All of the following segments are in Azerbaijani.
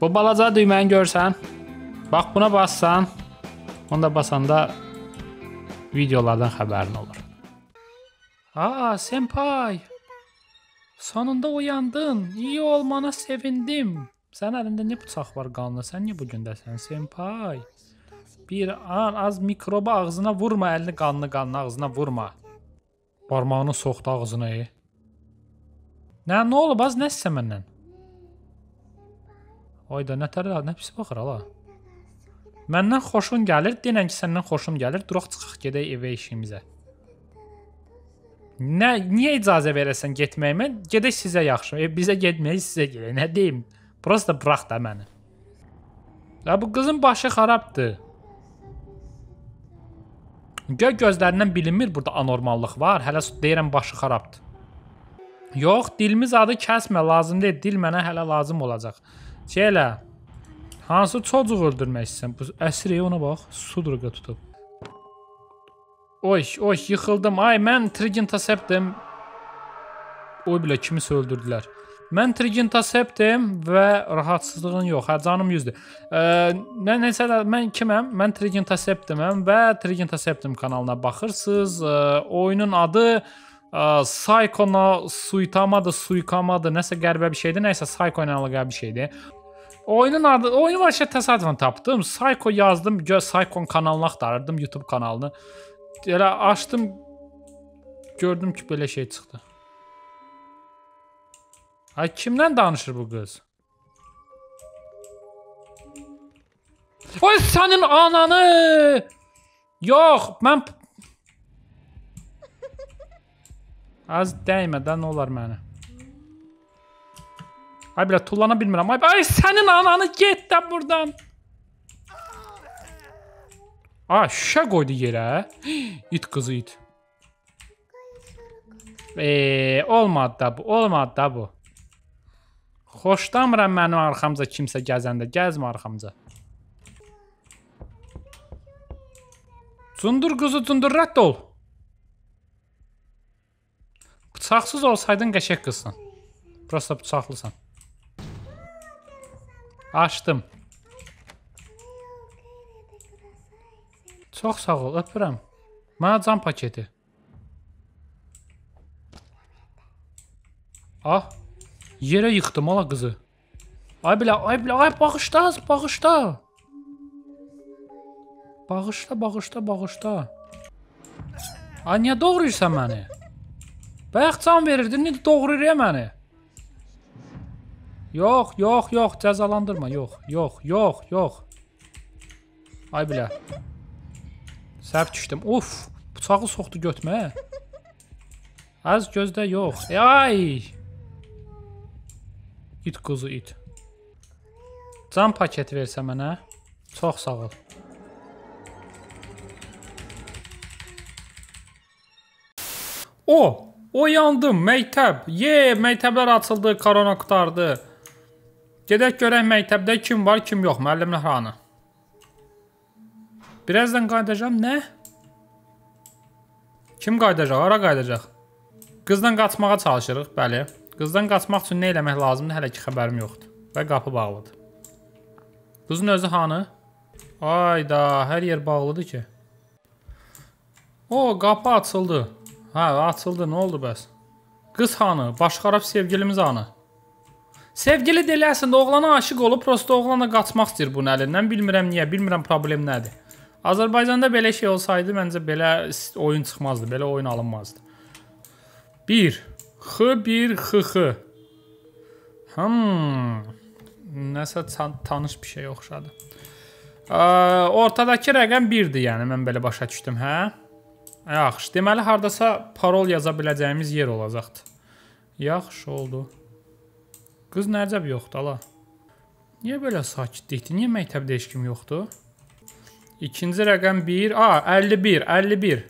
Bu balaca düyməni görsən, bax buna bassan, onda basanda videolardan xəbərin olur. Aa, senpai. Sonunda uyandın. İyi olmana sevindim. Sən əlində nə bıçaq var qanlı? Sən niyə bu gündəsən, senpai? Bir an az mikroba ağzına vurma, əlini qanlı qanlı ağzına vurma. Barmağını soxdu ağzına. E. Nə, nə olub az nəsə məndən? Ay da nə tərlə, nə pis baxır ala. Məndən xoşun gəlir, denən ki, səndən xoşum gəlir. Duraq çıxaq gedək evə işimizə. Nə niyə icazə verəsən getməyimə? Gedək sizə yaxşı. E, bizə getməyi sizə gələk. Nə deyim? Prosta burax da məni. Ya bu qızın başı xarabdır. Göy gözlərindən bilinmir burada anormallıq var. Hələ deyirəm başı xarabdır. Yox, dilimiz adı kəsmə, lazım deyil. Dil mənə hələ lazım olacaq. Şey elə. Hansı çocuq öldürmək istəsən? Bu əsriyə ona bax. Sudruqa tutub. Oy, oy, yıxıldım. Ay, mən Trigintaseptim. Oy bilə kimisə öldürdülər. Mən Trigintaseptim və rahatsızlığın yox, hə canım 100-dür. E, nə nəsə də mən kiməm? Mən Trigintaseptiməm və Trigintaseptim kanalına baxırsınız. E, oyunun adı e, Psychona suitamada suikamada neyse garibe bir şeydi. Neyse Psycho'yla alakalı bir şeydi. Oyunun adı, oyunu var tesadüfen təsadüfən tapdım. Psycho yazdım, gör Psycho kanalını axtarırdım, YouTube kanalını. Elə açdım, gördüm ki böyle şey çıxdı. Ay kimdən danışır bu kız o senin ananı! Yox, ben Az dəymədən olar mənə. Ay bilə tullana bilmirəm. Ay, ay sənin ananı get də burdan. Ay şişə qoydu yerə. İt qızı it. Eee olmadı da bu. Olmadı da bu. Xoşlamıram mənim arxamca kimsə gəzəndə. Gəzmə arxamca. Cundur qızı cundurrat ol. Bıçaqsız olsaydın qəşəng qızsan. Prosta bıçaqlısan. Açdım. Çox sağ ol, öpürəm. Mənə can paketi. Ah, yerə yıxdım ala qızı. Ay bilə, ay bilə, ay bağışla, bağışla. Bağışla, bağışla, bağışla. Ay niyə doğruyursan məni? Bayaq can verirdin, indi doğruyur məni. Yox, yox, yox, cəzalandırma, yox, yox, yox, yox. Ay bilə. Sərb düşdüm. Uf, bıçağı soxdu götmə. Az gözdə yox. E, ay! İt quzu it. Can paket versə mənə. Çox sağ ol. O, Oyandım, məktəb. Ye, məktəblər açıldı, korona qutardı. Gedək görək məktəbdə kim var, kim yox. Müəllimlər hanı? Birazdan qayıdacağam. Nə? Kim qayıdacaq? Hara qayıdacaq? Qızdan qaçmağa çalışırıq, bəli. Qızdan qaçmaq üçün nə eləmək lazımdır, hələ ki xəbərim yoxdur. Və qapı bağlıdır. Qızın özü hanı? Ayda, hər yer bağlıdır ki. O, qapı açıldı. Hə, açıldı. Nə oldu bəs? Qız hanı? Başqarab sevgilimiz hanı? Sevgili deyil əslində oğlana aşiq olub, prosta oğlanla qaçmaq istəyir bunun əlindən. Bilmirəm niyə, bilmirəm problem nədir. Azərbaycanda belə şey olsaydı, məncə belə oyun çıxmazdı, belə oyun alınmazdı. 1 X1 XX. Hmm. Nəsə tanış bir şey oxşadı. Ə, ortadakı rəqəm 1-dir, yəni mən belə başa düşdüm, hə? Yaxşı, deməli hardasa parol yaza biləcəyimiz yer olacaqdı. Yaxşı oldu. Qız nəcəb yoxdur, ala. Niyə belə sakitlikdir? Niyə məktəbdə heç kim yoxdur? İkinci rəqəm 1. A, 51, 51.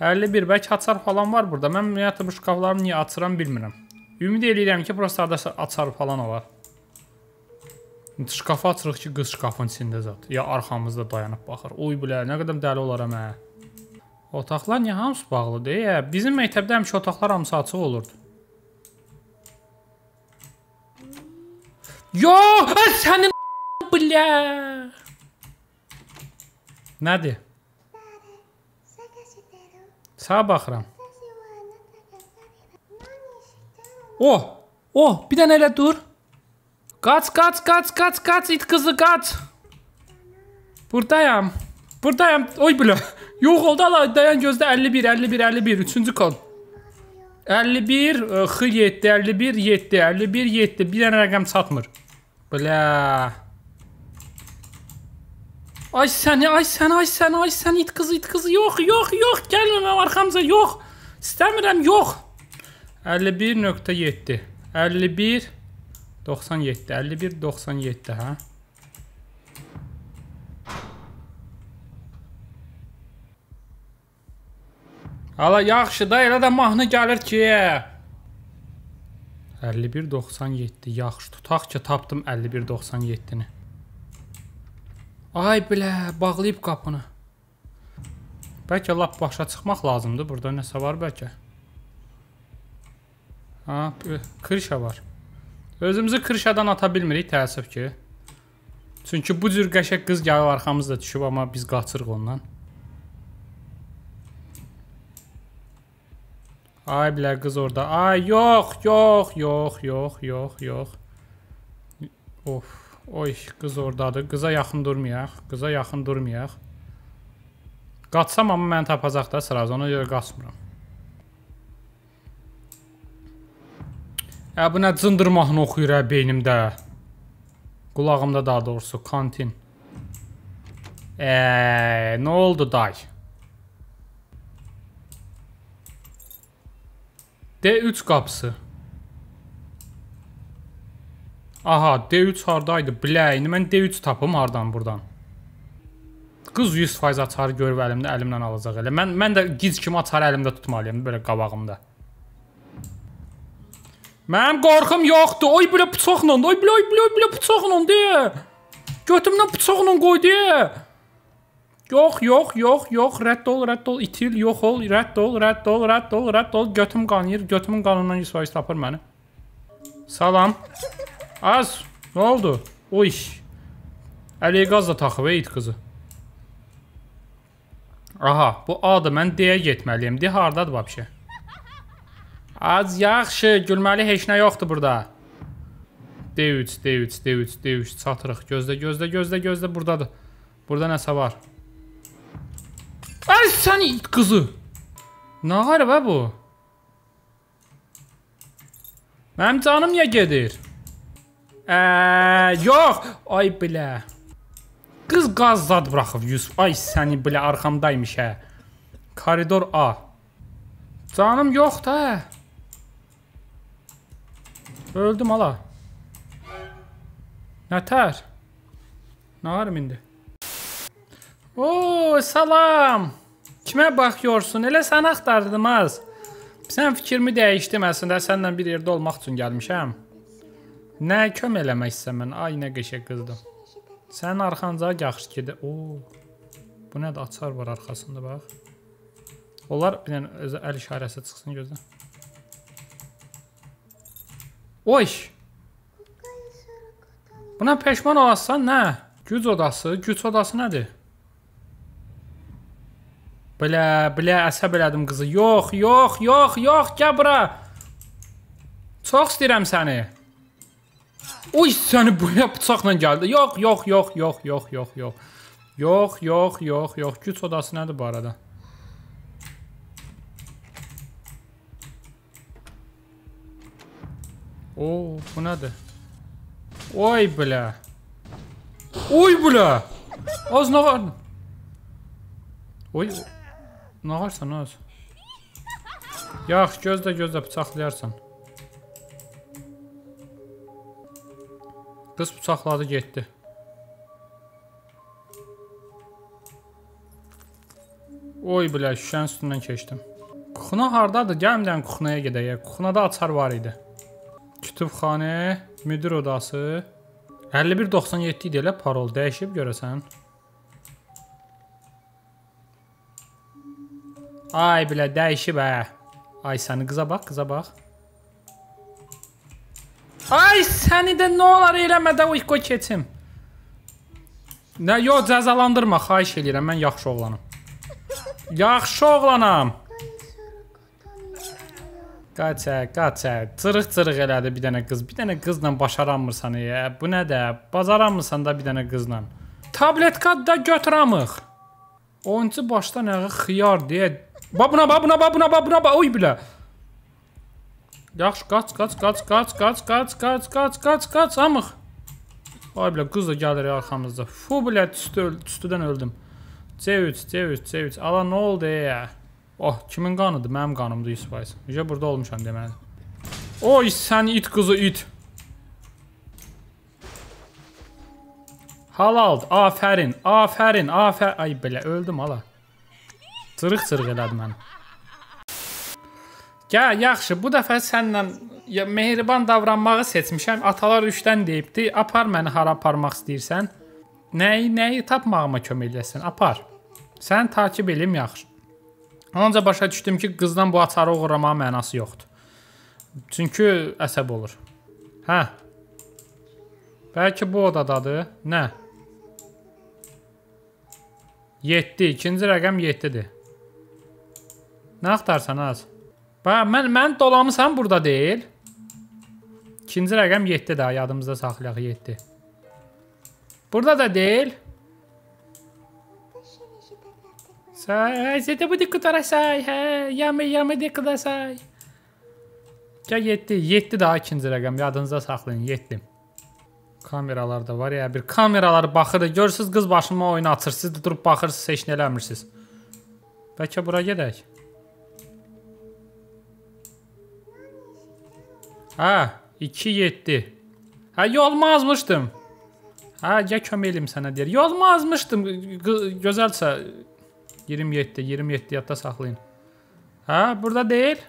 51, bəlkə açar falan var burada. Mən ümumiyyətlə bu şkaflarımı niyə açıram bilmirəm. Ümid eləyirəm ki, prosta açar falan olar. Şkafı açırıq ki, qız şkafın içində zat. Ya arxamızda dayanıb baxır. Oy bilə, nə qədər dəli olaram hə. Otaqlar niyə hamısı bağlıdır? E, bizim məktəbdə həmişə otaqlar hamısı açıq olurdu. Yox, sənin blə. Nədir? Sağa baxıram. Oh, oh, bir dənə elə dur. Qaç, qaç, qaç, qaç, qaç, it qızı qaç. Buradayam. Buradayam. Oy blə. Yox, oldu ala dayan gözlə 51 51 51 üçüncü kon. 51 x 7 51 7 51 7 bir dənə rəqəm çatmır. Bla. Ay səni, ay səni, ay səni, ay səni it qızı, it qızı. Yox, yox, yox, gəlmə mənim arxamca, yox. İstəmirəm, yox. 51.7 51 97 51 97 hə? Hala yaxşı da elə də mahnı gəlir ki. 51.97 yaxşı tutaq ki tapdım 51.97-ni. Ay bilə bağlayıb qapını. Bəlkə lap başa çıxmaq lazımdır. Burada nəsə var bəlkə. Ha, krişa var. Özümüzü krişadan ata bilmirik təəssüf ki. Çünki bu cür qəşəng qız gəlir arxamızda düşüb amma biz qaçırıq ondan. Ay bilə qız orada. Ay yox, yox, yox, yox, yox, yox. Of. Oy, qız oradadır. Qıza yaxın durmayaq. Qıza yaxın durmayaq. Qaçsam amma məni tapacaq da sıraz. Ona görə qaçmıram. Ə, bu nə cındır mahnı oxuyur ə beynimdə. Qulağımda daha doğrusu. Kantin. Eee, nə oldu day? D3 qapısı. Aha, D3 hardaydı? Biləyini mən D3 tapım hardan buradan. Qız 100% açarı görüb əlimdə, əlimdən alacaq elə. Mən mən də giz kimi açarı əlimdə tutmalıyam belə qabağımda. Mənim qorxum yoxdur. Oy belə bıçaqla, oy belə, oy belə, oy belə bıçaqla deyə. Götümdən bıçaqla qoy deyə. Yox, yox, yox, yox, rədd ol, rədd ol, itil, yox ol, rədd ol, rədd ol, rədd ol, rədd ol, götüm qanıyır, götümün qanından 100% tapır məni. Salam. Az, nə oldu? Uy. Əliyə qaz da taxıb, eyt qızı. Aha, bu A-dır, mən D-yə getməliyim, D hardadır vabşə? Az, yaxşı, gülməli heç nə yoxdur burada. D3, D3, D3, D3, çatırıq, gözlə, gözlə, gözlə, gözlə, buradadır. Burada nəsə var. Ay sən it qızı. Nə qəribə bu? Mənim canım niyə gedir? Ə, yox. Ay bilə. Qız qaz zad buraxıb Yusuf. Ay səni bilə arxamdaymış hə. Koridor A. Canım yox da. Öldüm ala. Nətər? Nə var indi? Oo, salam. Kimə baxıyorsun? Elə səni axtardım az. Sən fikrimi dəyişdim əslində. Səninlə bir yerdə olmaq üçün gəlmişəm. Nə köm eləmək istəsən mən? Ay nə qəşəng qızdım. Sənin arxanca yaxşı gedir. Oo. Bu nədir? Açar var arxasında bax. Onlar bir dənə öz əl işarəsi çıxsın gözlə. Oy. Buna peşman olasan nə? Güc odası, güc odası nədir? Belə, belə əsəb elədim qızı. Yox, yox, yox, yox, gəl bura. Çox istəyirəm səni. Uy, səni buraya bıçaqla gəldi. Yox, yox, yox, yox, yox, yox, yox. Yox, yox, yox, yox. Güc odası nədir bu arada? Oo, bu nədir? Oy bilə. Oy bilə. Az nə var? Oy. Nə varsan öz? Yax, gözlə gözlə bıçaqlayarsan. Qız bıçaqladı, getdi. Oy bilə, şüşənin üstündən keçdim. Kuxuna hardadır? Gəlmdən kuxunaya gedək. Kuxunada açar var idi. Kütübxanə, müdür odası. 5197 idi elə parol. Dəyişib görəsən. Ay belə dəyişib hə. Ay səni qıza bax, qıza bax. Ay səni də nə olar eləmədən uyqo keçim. Nə yox cəzalandırma, xahiş eləyirəm. Mən yaxşı oğlanam. Yaxşı oğlanam. Qaça, qaça. Cırıq-cırıq elədi bir dənə qız. Bir dənə qızla başaranmırsan ya. E, bu nə də? Bacaranmırsan da bir dənə qızla. Tabletkad da götürəmıq. 10-cu başdan ağı xiyar deyə Ba buna, ba buna, ba buna, ba buna, ba. Oy bilə. Yaxşı, qaç, qaç, qaç, qaç, qaç, qaç, qaç, qaç, qaç, qaç, amıq. Ay bilə, qız da gəlir arxamızda. Fu bilə, tüstüdən öldüm. C3, C3, C3. Ala, nə oldu ya? Oh, kimin qanıdır? Mənim qanımdır, 100%. Necə burada olmuşam deməli. Oy, sən it qızı, it. Halaldır, afərin, afərin, afərin. Ay bilə, öldüm, ala. Cırıq-cırıq elədi məni. Ya, yaxşı, bu dəfə sənlə ya, mehriban davranmağı seçmişəm. Atalar üçdən deyibdi, apar məni hara aparmaq istəyirsən. Nəyi, nəyi tapmağıma kömək eləsin, apar. Sən takib elim yaxşı. Onca başa düşdüm ki, qızdan bu açarı uğramağa mənası yoxdur. Çünki əsəb olur. Hə. Bəlkə bu odadadır. Nə? 7. İkinci rəqəm 7-dir. Nə axtarsan az? Bax, mən mən dolamısan burada deyil. İkinci rəqəm 7 də yadımızda saxlayaq 7. Burada da deyil. Say, zete bu dikkatara say, hə, yamı yamı dikkata say. Gəl 7, 7 daha ikinci rəqəm yadınızda saxlayın 7. Kameralar da var ya, bir kameralar baxır. Görürsüz qız başıma oyun açır, siz də durub baxırsınız, heç nə eləmirsiniz. Bəlkə bura gedək. Ha, 2-7. Ha, yolumu azmışdım. Ha, ya kömelim sənə deyir. Yolumu azmışdım. Gözəlsə 27, 27 yadda saxlayın. Ha, burada deyil.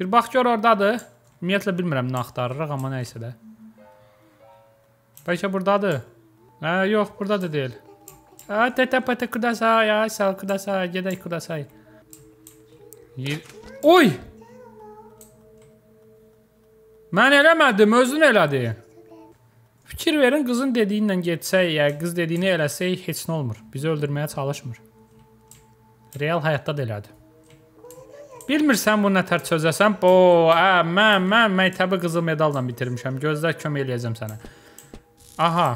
Bir bax gör oradadır. Ümumiyyətlə bilmirəm nə axtarırıq, amma nə isə də. Bəlkə buradadır. Hə, yox, burada da deyil. Hə, TTPT kudasay, ay, sal kudasay, gedək kudasay. Oy! Mən eləmədim, özün elədi. Fikir verin, qızın dediyinlə getsək, ya qız dediyini eləsək heç nə olmur. Bizi öldürməyə çalışmır. Real həyatda da elədi. Bilmirsən bu nə tər çözəsən? Bo, ə, mən, mən məktəbi qızıl medalla bitirmişəm. Gözlə kömək eləyəcəm sənə. Aha.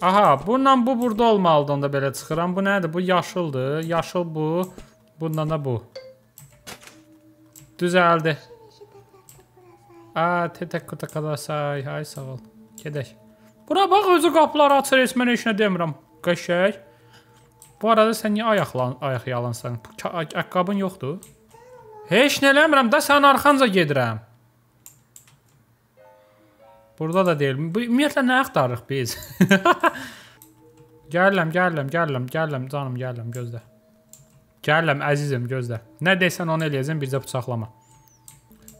Aha, bununla bu burada olmalıdır onda belə çıxıram. Bu nədir? Bu yaşıldır. Yaşıl bu. Bundan da bu. Düzəldi. Hə, təkkuta qalasay. Hay sağ ol. Gedək. Bura bax özü qapıları açır, heç mən heç nə demirəm. Qəşəng. Bu arada sən niyə ayaqlan, ayaq yalansan? Ayaqqabın yoxdur? Heç nə eləmirəm də sənin arxanca gedirəm. Burada da deyil. Bu ümumiyyətlə nə axtarırıq biz? gəlirəm, gəlirəm, gəlirəm, gəlirəm, canım, gəlirəm, gözlə. Gəlirəm əzizim, gözlə. Nə desən onu eləyəcəm, bircə bıçaqlama.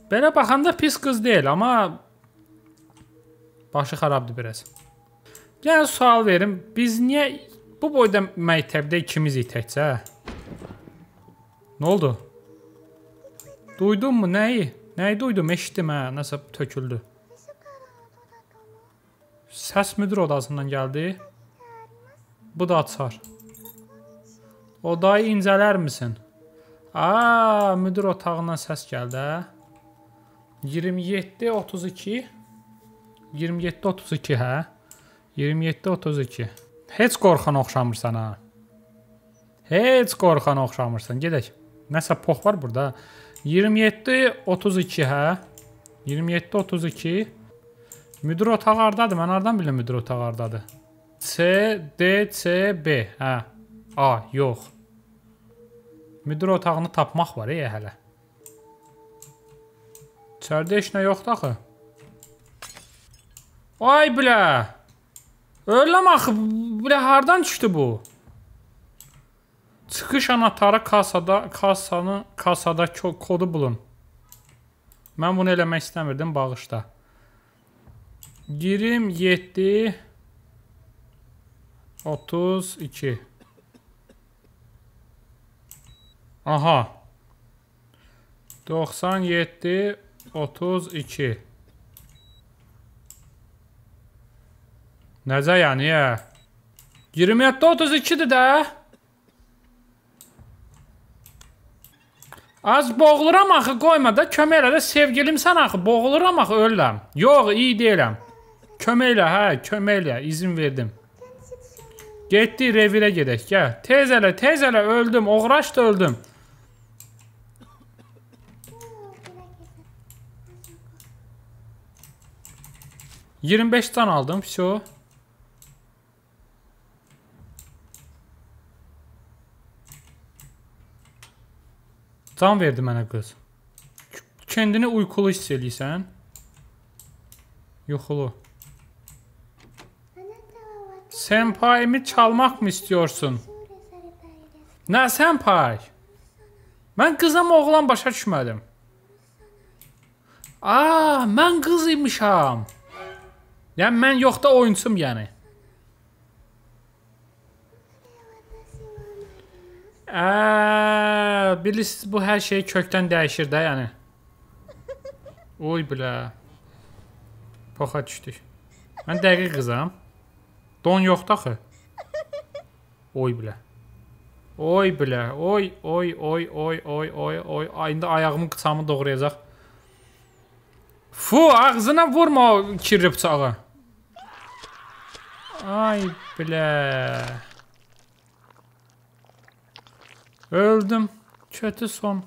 Belə baxanda pis qız deyil, amma başı xarabdır biraz. Yəni sual verim, biz niyə bu boyda məktəbdə ikimiz itəkcə? Nə oldu? Duydunmu nəyi? Nəyi duydum? Eşitdim hə, nəsə töküldü. Səs müdür odasından gəldi. Bu da açar. Odayı incələrmisin? Aa, müdür otağından səs gəldi hə? 27 32 27 32 hə? 27 32. Heç qorxana oxşamırsan ha. Hə? Heç qorxana oxşamırsan. Gedək. Nəsə pox var burada. 27 32 hə? 27 32. Müdür otağı hardadır? Mən hardan bilirəm müdür otağı hardadır? C D C B. Hə. A, yox. Müdür otağını tapmaq var e hələ. İçəridə heç nə yoxdur axı. Ay bilə. Öləm axı. Bilə hardan çıxdı bu? Çıxış anahtarı kasada, kasanı, kasada kodu bulun. Mən bunu eləmək istəmirdim, bağışda. Girim 7 32 Aha 97 32 Necə yəni? 27-də 32-dir də. Az boğuluram axı, qoyma da, kömək elə də sevgilimsən axı, boğuluram axı, ölürəm. Yox, iyi deyiləm. Kömək elə, hə, kömək elə, izin verdim. Getdi revirə gedək, gəl. Tez elə, tez elə, öldüm, oğraş da öldüm. 25 tane aldım. Все. Tam verdi mənə qız. Kendini uykulu hiss eləyirsən. Yuxulu. Senpayimi çalmaq mı istiyorsun? Nə senpay? Mən qızam oğlan başa düşmədim. Aa, mən qız imişam. Yəni mən yox da oyunçum yəni. Ə, bilirsiniz bu hər şey kökdən dəyişir də yəni. Oy bilə. Poxa düşdük. Mən dəqiq qızam. Don yoxdur axı. Oy bilə. Oy bilə. Oy, oy, oy, oy, oy, oy, oy. İndi ayağımın qıçamı doğrayacaq. Fu, ağzına vurma o kirli bıçağı. Ay bile. Öldüm. Kötü son.